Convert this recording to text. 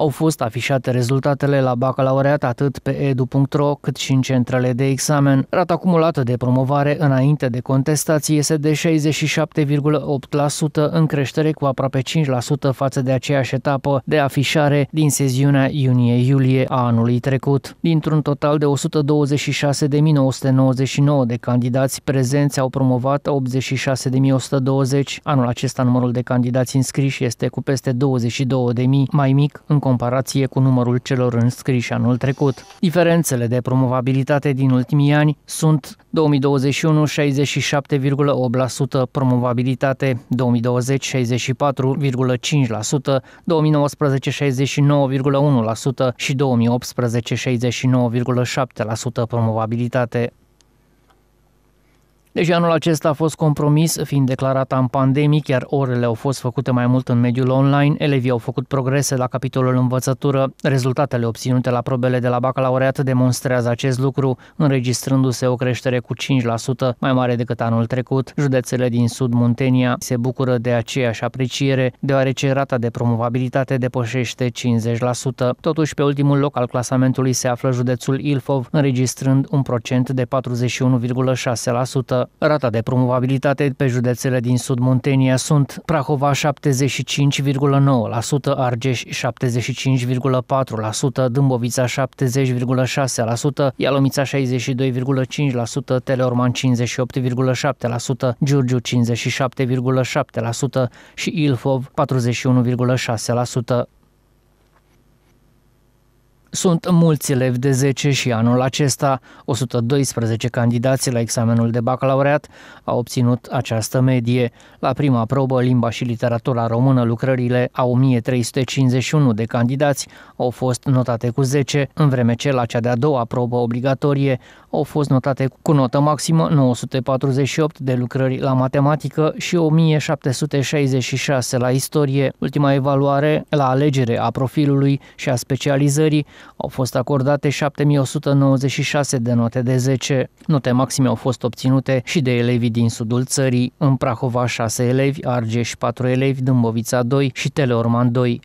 Au fost afișate rezultatele la bacalaureat atât pe edu.ro cât și în centrele de examen. Rata acumulată de promovare înainte de contestații este de 67,8% în creștere cu aproape 5% față de aceeași etapă de afișare din seziunea iunie-iulie a anului trecut. Dintr-un total de 126.999 de candidați prezenți au promovat 86.120. Anul acesta numărul de candidați înscriși este cu peste 22.000 mai mic în comparație cu numărul celor înscriși anul trecut. Diferențele de promovabilitate din ultimii ani sunt 2021 67,8% promovabilitate, 2020 64,5%, 2019 69,1% și 2018 69,7% promovabilitate. Deși anul acesta a fost compromis, fiind declarat în pandemie, iar orele au fost făcute mai mult în mediul online, elevii au făcut progrese la capitolul învățătură. Rezultatele obținute la probele de la bacalaureat demonstrează acest lucru, înregistrându-se o creștere cu 5% mai mare decât anul trecut. Județele din Sud Muntenia se bucură de aceeași apreciere, deoarece rata de promovabilitate depășește 50%. Totuși, pe ultimul loc al clasamentului se află județul Ilfov, înregistrând un procent de 41,6%. Rata de promovabilitate pe județele din sud Muntenia sunt Prahova 75,9%, Argeș 75,4%, Dâmbovița 70,6%, Ialomița 62,5%, Teleorman 58,7%, Giurgiu 57,7% și Ilfov 41,6%. Sunt mulți elevi de 10 și anul acesta 112 candidați la examenul de bacalaureat au obținut această medie. La prima probă, limba și literatura română, lucrările a 1351 de candidați au fost notate cu 10, în vreme ce la cea de-a doua probă obligatorie au fost notate cu notă maximă 948 de lucrări la matematică și 1766 la istorie. Ultima evaluare la alegere a profilului și a specializării au fost acordate 7196 de note de 10. Note maxime au fost obținute și de elevii din sudul țării, în Prahova 6 elevi, Argeș 4 elevi, Dâmbovița 2 și Teleorman 2.